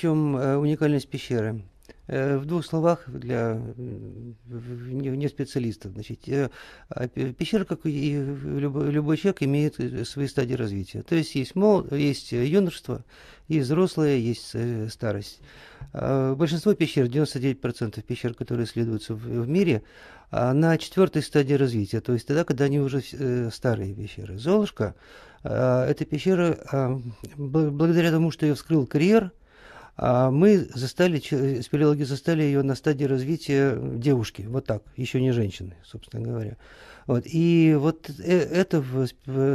чем э, уникальность пещеры? Э, в двух словах для не специалистов. Значит, э, а пещера, как и любой, любой человек, имеет свои стадии развития. То есть есть, мол, есть юношество, есть взрослое, есть старость. А, большинство пещер, 99% пещер, которые исследуются в мире, а, на четвертой стадии развития, то есть тогда, когда они уже старые пещеры. Золушка, эта пещера, благодаря тому, что ее вскрыл карьер, а мы застали, э, спелеологи застали ее на стадии развития э, девушки, вот так, еще не женщины, собственно говоря. Вот. И вот э, это в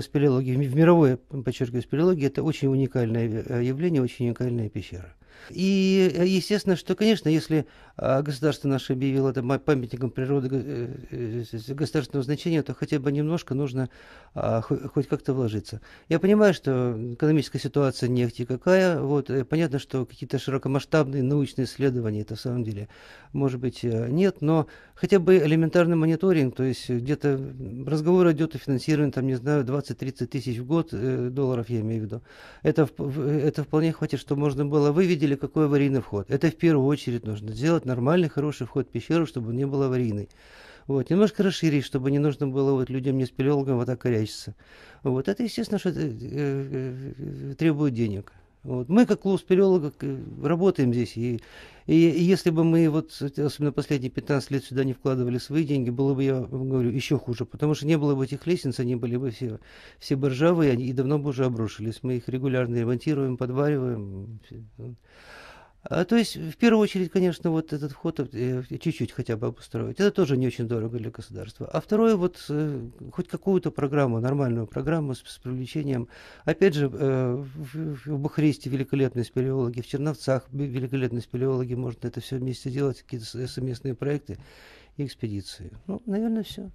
спелеологии, в мировой, подчеркиваю, спелеологии, это очень уникальное явление, очень уникальная пещера. И э, естественно, что, конечно, если а, государство наше объявило это памятником природы э, э, государственного значения, то хотя бы немножко нужно а, хоть как-то вложиться. Я понимаю, что экономическая ситуация нефти какая, вот, понятно, что какие-то широкомасштабные научные исследования, это в самом деле, может быть, нет, но хотя бы элементарный мониторинг, то есть где-то разговор идет о финансировании, там, не знаю, 20-30 тысяч в год долларов, я имею в виду. Это, это вполне хватит, что можно было выведать видели, какой аварийный вход. Это в первую очередь нужно сделать нормальный, хороший вход в пещеру, чтобы не было аварийный. Вот, немножко расширить, чтобы не нужно было вот людям, не спелеологам вот так корячиться. Вот, это, естественно, что э, э, э, требует денег. Вот. Мы, как клоуспелеолог, э, работаем здесь. И, и, и если бы мы, вот, особенно последние 15 лет, сюда не вкладывали свои деньги, было бы, я говорю, еще хуже. Потому что не было бы этих лестниц, они были бы все, все бы ржавые, они и давно бы уже обрушились. Мы их регулярно ремонтируем, подвариваем. Все. А, то есть, в первую очередь, конечно, вот этот вход э, чуть-чуть хотя бы обустроить. Это тоже не очень дорого для государства. А второе, вот э, хоть какую-то программу, нормальную программу с, с привлечением. Опять же, э, в, в великолепные спелеологи, в Черновцах великолепные спелеологи, можно это все вместе делать, какие-то совместные проекты и экспедиции. Ну, наверное, все.